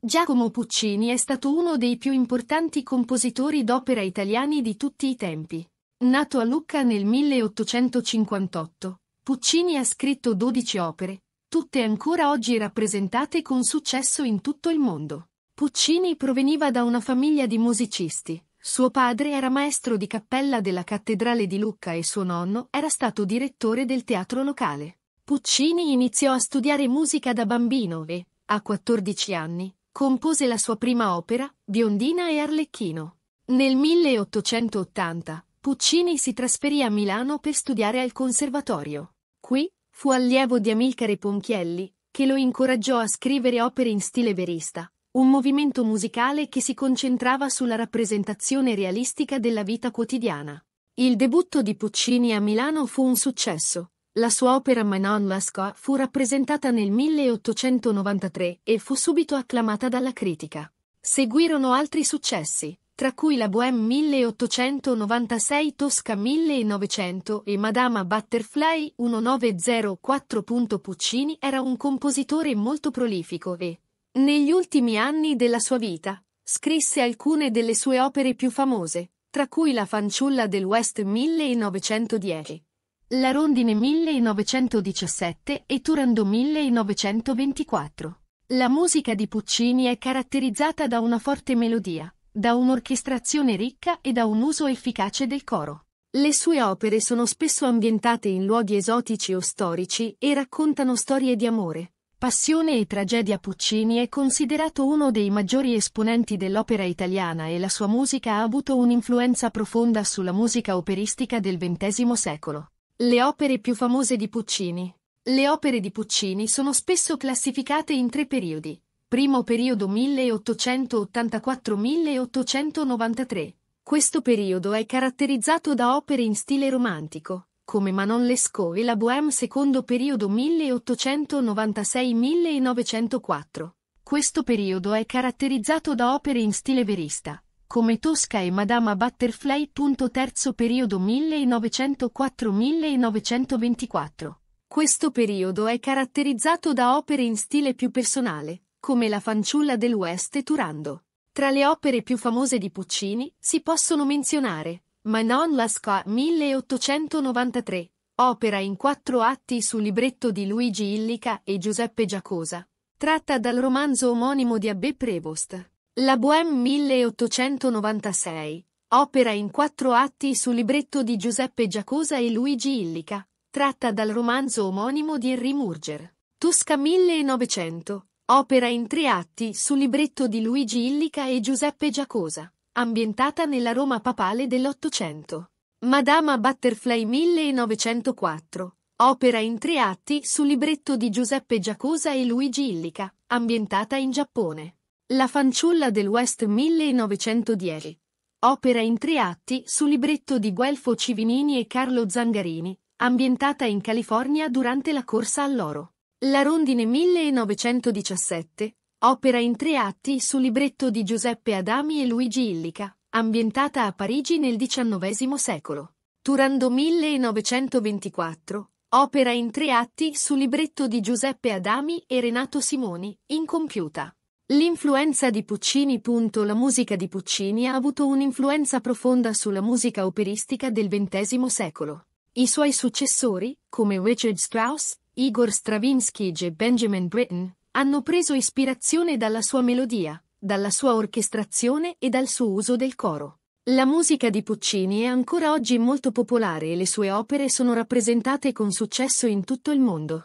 Giacomo Puccini è stato uno dei più importanti compositori d'opera italiani di tutti i tempi. Nato a Lucca nel 1858, Puccini ha scritto 12 opere, tutte ancora oggi rappresentate con successo in tutto il mondo. Puccini proveniva da una famiglia di musicisti. Suo padre era maestro di cappella della cattedrale di Lucca e suo nonno era stato direttore del teatro locale. Puccini iniziò a studiare musica da bambino e, a 14 anni, compose la sua prima opera, Biondina e Arlecchino. Nel 1880, Puccini si trasferì a Milano per studiare al conservatorio. Qui, fu allievo di Amilcare Ponchielli, che lo incoraggiò a scrivere opere in stile verista, un movimento musicale che si concentrava sulla rappresentazione realistica della vita quotidiana. Il debutto di Puccini a Milano fu un successo, la sua opera Manon Lascaux fu rappresentata nel 1893 e fu subito acclamata dalla critica. Seguirono altri successi, tra cui la Bohème 1896 Tosca 1900 e Madama Butterfly 1904. Puccini era un compositore molto prolifico e, negli ultimi anni della sua vita, scrisse alcune delle sue opere più famose, tra cui La fanciulla del West 1910. La Rondine 1917 e Turando 1924. La musica di Puccini è caratterizzata da una forte melodia, da un'orchestrazione ricca e da un uso efficace del coro. Le sue opere sono spesso ambientate in luoghi esotici o storici e raccontano storie di amore. Passione e tragedia Puccini è considerato uno dei maggiori esponenti dell'opera italiana e la sua musica ha avuto un'influenza profonda sulla musica operistica del XX secolo. Le opere più famose di Puccini. Le opere di Puccini sono spesso classificate in tre periodi. Primo periodo 1884-1893. Questo periodo è caratterizzato da opere in stile romantico, come Manon Lescaut e la Bohème secondo periodo 1896-1904. Questo periodo è caratterizzato da opere in stile verista, come Tosca e Madama Butterfly. Terzo periodo 1904-1924. Questo periodo è caratterizzato da opere in stile più personale, come La fanciulla del West e Turando. Tra le opere più famose di Puccini si possono menzionare Manon Lasca 1893, opera in quattro atti su libretto di Luigi Illica e Giuseppe Giacosa, tratta dal romanzo omonimo di Abbé Prévost. La Bohème 1896, opera in quattro atti su libretto di Giuseppe Giacosa e Luigi Illica, tratta dal romanzo omonimo di Henry Murger. Tosca 1900, opera in tre atti su libretto di Luigi Illica e Giuseppe Giacosa, ambientata nella Roma papale dell'Ottocento. Madama Butterfly 1904, opera in tre atti su libretto di Giuseppe Giacosa e Luigi Illica, ambientata in Giappone. La fanciulla del West 1910. Opera in tre atti su libretto di Guelfo Civinini e Carlo Zangarini, ambientata in California durante la corsa all'oro. La rondine 1917. Opera in tre atti su libretto di Giuseppe Adami e Luigi Illica, ambientata a Parigi nel XIX secolo. Turando 1924. Opera in tre atti su libretto di Giuseppe Adami e Renato Simoni, incompiuta. L'influenza di Puccini. La musica di Puccini ha avuto un'influenza profonda sulla musica operistica del XX secolo. I suoi successori, come Richard Strauss, Igor Stravinsky e Benjamin Britten, hanno preso ispirazione dalla sua melodia, dalla sua orchestrazione e dal suo uso del coro. La musica di Puccini è ancora oggi molto popolare e le sue opere sono rappresentate con successo in tutto il mondo.